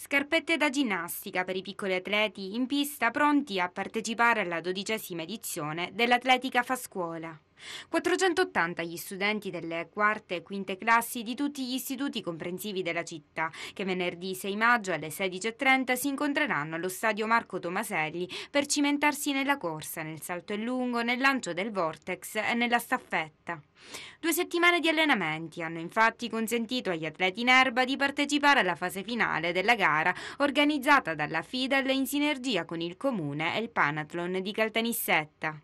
Scarpette da ginnastica per i piccoli atleti in pista pronti a partecipare alla dodicesima edizione dell'Atletica Fa Scuola. 480 gli studenti delle quarte e quinte classi di tutti gli istituti comprensivi della città, che venerdì 6 maggio alle 16.30 si incontreranno allo stadio Marco Tomaselli per cimentarsi nella corsa, nel salto in lungo, nel lancio del vortex e nella staffetta. Due settimane di allenamenti hanno infatti consentito agli atleti in erba di partecipare alla fase finale della gara organizzata dalla FIDAL in sinergia con il Comune e il Panathlon di Caltanissetta.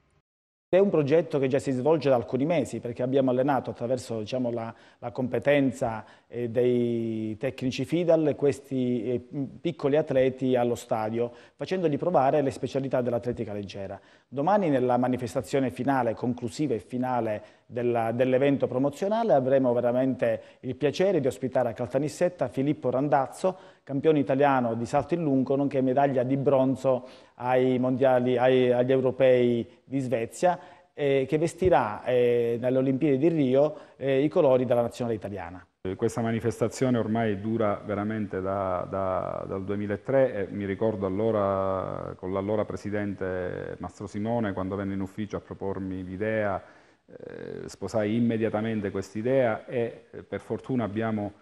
È un progetto che già si svolge da alcuni mesi perché abbiamo allenato attraverso diciamo, la, la, competenza eh, dei tecnici FIDAL questi eh, piccoli atleti allo stadio facendogli provare le specialità dell'atletica leggera. Domani nella manifestazione finale, conclusiva e finale dell'evento promozionale avremo veramente il piacere di ospitare a Caltanissetta Filippo Randazzo, campione italiano di salto in lungo, nonché medaglia di bronzo ai mondiali, ai, agli europei di Svezia, eh, che vestirà eh, alle Olimpiadi di Rio eh, i colori della nazionale italiana. Eh, questa manifestazione ormai dura veramente da, da, dal 2003 e mi ricordo allora con l'allora presidente Mastro Simone quando venne in ufficio a propormi l'idea eh, sposai immediatamente quest'idea e eh, per fortuna abbiamo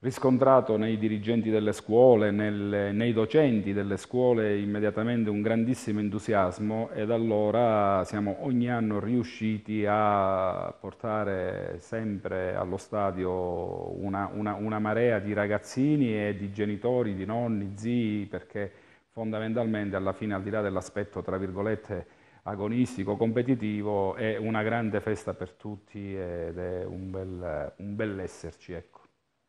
riscontrato nei dirigenti delle scuole, nel, nei docenti delle scuole immediatamente un grandissimo entusiasmo e da allora siamo ogni anno riusciti a portare sempre allo stadio una, una, una marea di ragazzini e di genitori, di nonni, zii, perché fondamentalmente alla fine al di là dell'aspetto tra virgolette agonistico, competitivo, è una grande festa per tutti ed è un bel, un bel esserci. Ecco.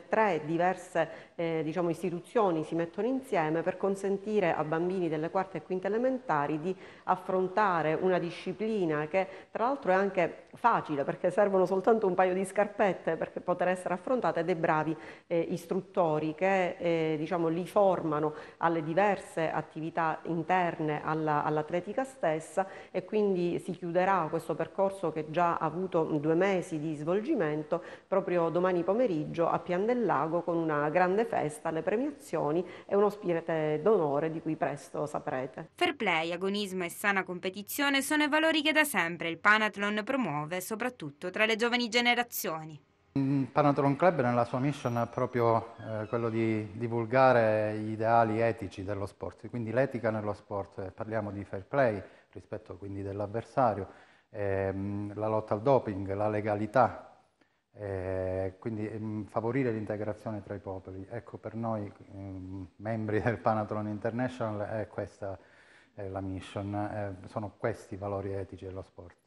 Tre diverse eh, diciamo, istituzioni si mettono insieme per consentire a bambini delle quarte e quinte elementari di affrontare una disciplina che tra l'altro è anche facile perché servono soltanto un paio di scarpette per poter essere affrontate dei bravi eh, istruttori che eh, diciamo, li formano alle diverse attività interne all'atletica stessa e quindi si chiuderà questo percorso che già ha avuto due mesi di svolgimento proprio domani pomeriggio a Pian del lago con una grande festa, le premiazioni e uno spirito d'onore di cui presto saprete. Fair play, agonismo e sana competizione sono i valori che da sempre il Panathlon promuove, soprattutto tra le giovani generazioni. Il Panathlon Club nella sua mission è proprio eh, quello di divulgare gli ideali etici dello sport, quindi l'etica nello sport, eh, parliamo di fair play, rispetto quindi dell'avversario, ehm, la lotta al doping, la legalità, eh, quindi mh, mm, favorire l'integrazione tra i popoli. Ecco, per noi mh, mm, membri del Panatron International è questa è la mission, eh, sono questi i valori etici dello sport.